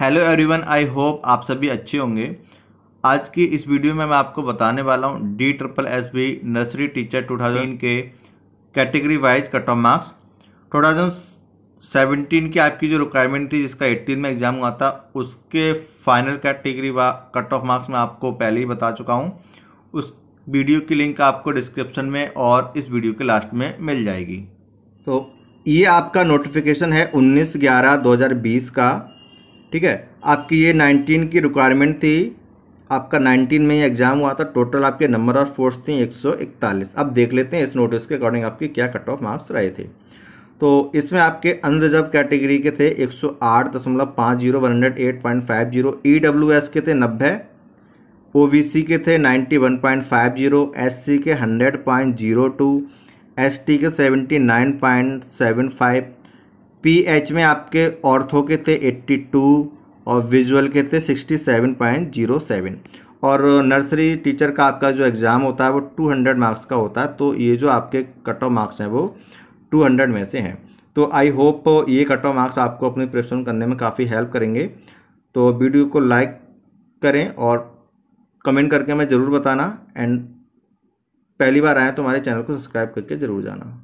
hello everyone I hope आप सभी अच्छे होंगे आज की इस वीडियो में मैं आपको बताने वाला हूँ D triple S B nursery teacher two thousand के category wise cut off marks two thousand seventeen की आपकी जो रिक्वायरमेंट थी जिसका एट्टीन में एग्ज़ाम हुआ था उसके फाइनल कैटेगरी व कट ऑफ मार्क्स मैं आपको पहले ही बता चुका हूँ उस वीडियो की लिंक आपको डिस्क्रिप्शन में और इस वीडियो के लास्ट में मिल जाएगी तो ये आपका नोटिफिकेशन है उन्नीस ग्यारह दो हज़ार बीस का ठीक है आपकी ये नाइनटीन की रिक्वायरमेंट थी आपका नाइनटीन में ये एग्ज़ाम हुआ था टोटल आपके नंबर ऑफ फोर्स थी एक सौ इकतालीस अब देख लेते हैं इस नोटिस के अकॉर्डिंग आपके क्या कट ऑफ मार्क्स रहे थे तो इसमें आपके अनरिजर्व कैटेगरी के थे एक सौ आठ दशमलव पाँच zero one hundred eight point five zero E W S के थे नब्बे ओ वी सी के थे ninety one point five zero S C के hundred point zero two S T के seventy nine point seven five P H आपके ortho के थे 82 और विजुअल के थे 67.07 और नर्सरी टीचर का आपका जो एग्ज़ाम होता है वो 200 मार्क्स का होता है तो ये जो आपके कट ऑफ मार्क्स हैं वो 200 में से हैं तो आई होप ये कट ऑफ मार्क्स आपको अपनी प्रिपरेशन करने में काफ़ी हेल्प करेंगे तो वीडियो को लाइक करें और कमेंट करके हमें ज़रूर बताना एंड पहली बार आए तो हमारे चैनल को सब्सक्राइब करके ज़रूर जाना